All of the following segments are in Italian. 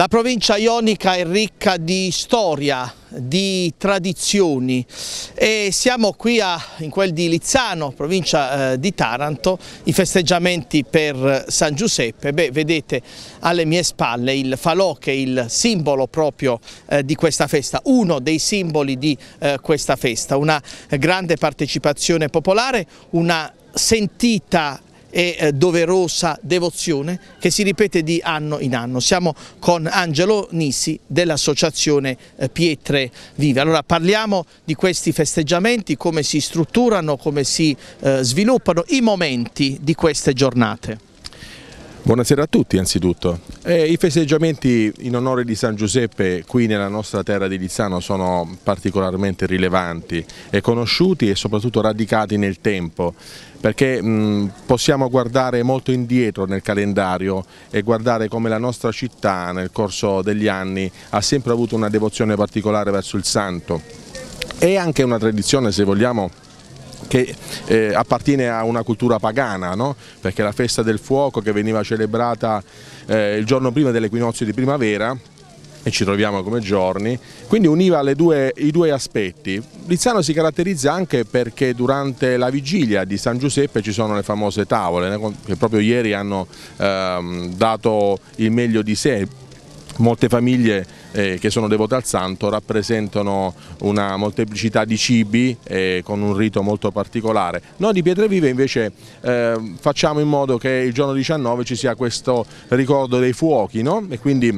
La provincia ionica è ricca di storia, di tradizioni e siamo qui a, in quel di Lizzano, provincia eh, di Taranto, i festeggiamenti per eh, San Giuseppe. Beh, vedete alle mie spalle il falò che è il simbolo proprio eh, di questa festa, uno dei simboli di eh, questa festa, una grande partecipazione popolare, una sentita e eh, doverosa devozione che si ripete di anno in anno. Siamo con Angelo Nisi dell'associazione eh, Pietre Vive. Allora parliamo di questi festeggiamenti, come si strutturano, come si eh, sviluppano i momenti di queste giornate. Buonasera a tutti anzitutto. Eh, I festeggiamenti in onore di San Giuseppe qui nella nostra terra di Lizzano sono particolarmente rilevanti e conosciuti e soprattutto radicati nel tempo perché mh, possiamo guardare molto indietro nel calendario e guardare come la nostra città nel corso degli anni ha sempre avuto una devozione particolare verso il santo e anche una tradizione se vogliamo che eh, appartiene a una cultura pagana, no? perché la festa del fuoco che veniva celebrata eh, il giorno prima dell'equinozio di primavera e ci troviamo come giorni, quindi univa due, i due aspetti. Lizzano si caratterizza anche perché durante la vigilia di San Giuseppe ci sono le famose tavole, che proprio ieri hanno ehm, dato il meglio di sé, molte famiglie eh, che sono devote al santo rappresentano una molteplicità di cibi eh, con un rito molto particolare. Noi di Pietrevive invece eh, facciamo in modo che il giorno 19 ci sia questo ricordo dei fuochi no? e quindi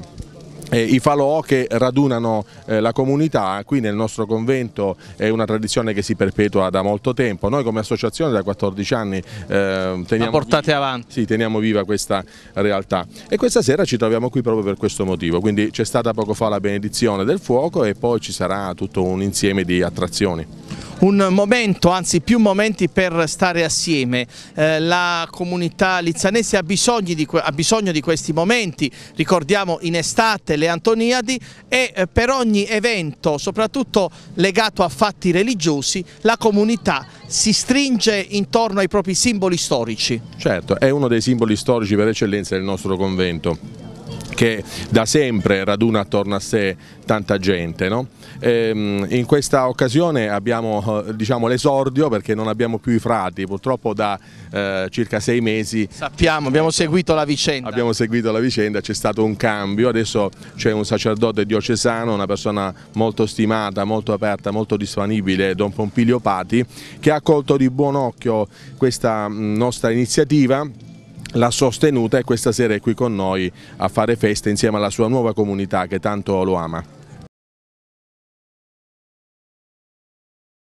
eh, I falò che radunano eh, la comunità, qui nel nostro convento è una tradizione che si perpetua da molto tempo, noi come associazione da 14 anni eh, teniamo, portate avanti. Sì, teniamo viva questa realtà e questa sera ci troviamo qui proprio per questo motivo, quindi c'è stata poco fa la benedizione del fuoco e poi ci sarà tutto un insieme di attrazioni un momento, anzi più momenti per stare assieme. Eh, la comunità lizzanese ha bisogno, di, ha bisogno, di, questi momenti, ricordiamo in estate le Antoniadi e eh, per ogni evento, soprattutto legato a fatti religiosi, la comunità si stringe intorno ai propri simboli storici. Certo, è uno dei simboli storici per eccellenza del nostro convento che da sempre raduna attorno a sé tanta gente. No? Ehm, in questa occasione abbiamo eh, diciamo, l'esordio perché non abbiamo più i frati, purtroppo da eh, circa sei mesi. Sappiamo, abbiamo seguito la vicenda. Abbiamo seguito la vicenda, c'è stato un cambio, adesso c'è un sacerdote diocesano, una persona molto stimata, molto aperta, molto disponibile, Don Pompilio Pati, che ha accolto di buon occhio questa mm, nostra iniziativa l'ha sostenuta e questa sera è qui con noi a fare festa insieme alla sua nuova comunità che tanto lo ama.